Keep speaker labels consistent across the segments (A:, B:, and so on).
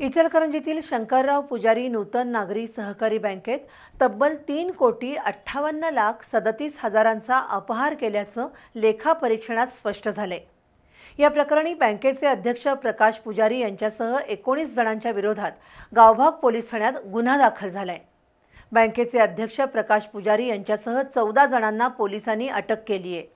A: इचलकरंजीतील शंकरराव पुजारी नूतन नागरी सहकारी बँकेत तब्बल तीन कोटी अठ्ठावन्न लाख सदतीस हजारांचा अपहार केल्याचं लेखापरीक्षणात स्पष्ट झाले या प्रकरणी बँकेचे अध्यक्ष प्रकाश पुजारी यांच्यासह एकोणीस जणांच्या विरोधात गावभाग पोलीस ठाण्यात गुन्हा दाखल झालाय बँकेचे अध्यक्ष प्रकाश पुजारी यांच्यासह चौदा जणांना पोलिसांनी अटक केली आहे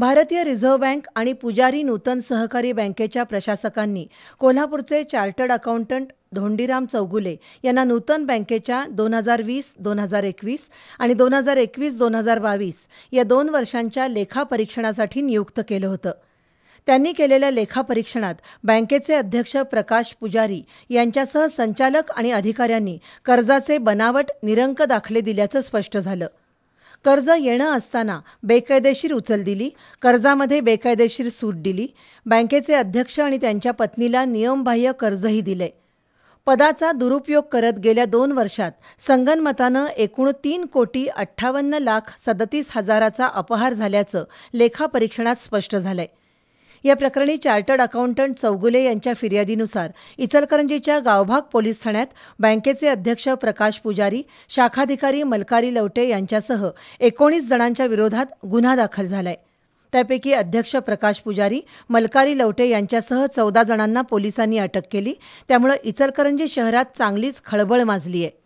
A: भारतीय रिझर्व्ह बँक आणि पुजारी नूतन सहकारी बँकेच्या प्रशासकांनी कोल्हापूरचे चार्टर्ड अकाउंटंट धोंडीराम चौगुले यांना नूतन बँकेच्या दोन हजार वीस दोन हजार एकवीस आणि दोन हजार एकवीस दोन हजार बावीस या दोन वर्षांच्या लेखापरीक्षणासाठी नियुक्त केलं होतं त्यांनी केलेल्या लेखापरीक्षणात बँकेचे अध्यक्ष प्रकाश पुजारी यांच्यासह संचालक आणि अधिकाऱ्यांनी कर्जाचे बनावट निरंक दाखले दिल्याचं स्पष्ट झालं कर्ज येणं असताना बेकायदेशीर उचल दिली कर्जामध्ये बेकायदेशीर सूट दिली बँकेचे अध्यक्ष आणि त्यांच्या पत्नीला नियमबाह्य कर्जही दिले पदाचा दुरुपयोग करत गेल्या दोन वर्षात संगनमतानं एकूण तीन कोटी अठ्ठावन्न लाख सदतीस हजाराचा अपहार झाल्याचं लेखापरीक्षणात स्पष्ट झालंय या प्रकरणी चार्टर्ड अकाउंटंट चौगुले यांच्या फिर्यादीनुसार इचलकरंजीच्या गावभाग पोलीस ठाण्यात बँकेचे अध्यक्ष प्रकाश पुजारी शाखाधिकारी मलकारी लवटे यांच्यासह एकोणीस जणांच्या विरोधात गुन्हा दाखल झालाय त्यापैकी अध्यक्ष प्रकाश पुजारी मलकारी लवटे यांच्यासह चौदा जणांना पोलिसांनी अटक केली त्यामुळे इचलकरंजी शहरात चांगलीच खळबळ माजली आहे